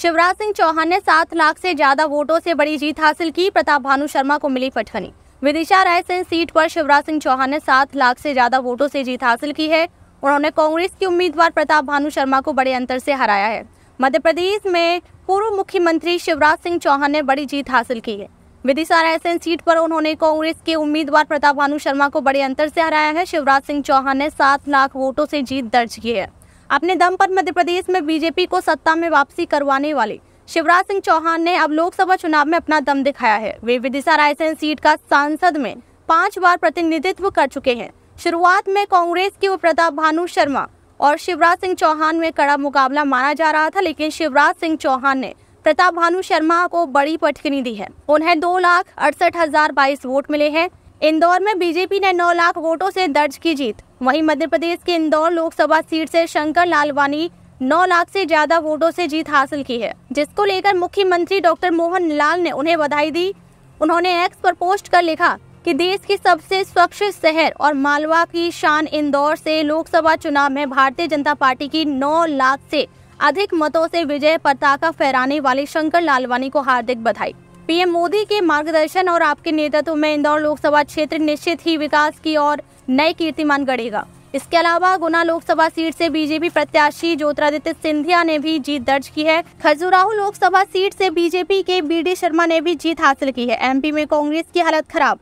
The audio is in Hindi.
शिवराज सिंह चौहान ने सात लाख से ज्यादा वोटों से बड़ी जीत हासिल की प्रताप भानु शर्मा को मिली पटखनी विदिशा रायसेन सीट पर शिवराज सिंह चौहान ने सात लाख से ज्यादा वोटों से जीत हासिल की है उन्होंने कांग्रेस की उम्मीदवार प्रताप भानु शर्मा को बड़े अंतर से हराया है मध्य प्रदेश में पूर्व मुख्यमंत्री शिवराज सिंह चौहान ने बड़ी जीत हासिल की है विदिशा रायसेन सीट पर उन्होंने कांग्रेस के उम्मीदवार प्रताप भानु शर्मा को बड़े अंतर से हराया है शिवराज सिंह चौहान ने सात लाख वोटों से जीत दर्ज की है अपने दम पर मध्य प्रदेश में बीजेपी को सत्ता में वापसी करवाने वाले शिवराज सिंह चौहान ने अब लोकसभा चुनाव में अपना दम दिखाया है वे विदिशा रायसेन सीट का सांसद में पांच बार प्रतिनिधित्व कर चुके हैं शुरुआत में कांग्रेस के प्रताप भानु शर्मा और शिवराज सिंह चौहान में कड़ा मुकाबला माना जा रहा था लेकिन शिवराज सिंह चौहान ने प्रताप भानु शर्मा को बड़ी पटकनी दी है उन्हें दो लाख अड़सठ हजार बाईस वोट मिले हैं इंदौर में बीजेपी ने 9 लाख वोटों से दर्ज की जीत वहीं मध्य प्रदेश के इंदौर लोकसभा सीट से शंकर लालवानी 9 लाख से ज्यादा वोटों से जीत हासिल की है जिसको लेकर मुख्यमंत्री डॉक्टर मोहन लाल ने उन्हें बधाई दी उन्होंने एक्स पर पोस्ट कर लिखा कि देश के सबसे स्वच्छ शहर और मालवा की शान इंदौर से लोकसभा चुनाव में भारतीय जनता पार्टी की 9 लाख से अधिक मतों से विजय पताका फहराने वाले शंकर लालवानी को हार्दिक बधाई पीएम मोदी के मार्गदर्शन और आपके नेतृत्व में इंदौर लोकसभा क्षेत्र निश्चित ही विकास की और नए कीर्तिमान गढ़ेगा इसके अलावा गुना लोकसभा सीट से बीजेपी प्रत्याशी ज्योतिरादित्य सिंधिया ने भी जीत दर्ज की है खजुराहो लोकसभा सीट से बीजेपी के बीडी शर्मा ने भी जीत हासिल की है एमपी में कांग्रेस की हालत खराब